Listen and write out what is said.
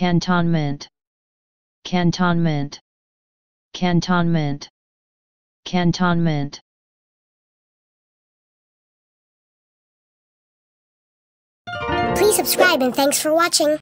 Cantonment Cantonment Cantonment Cantonment Please subscribe and thanks for watching.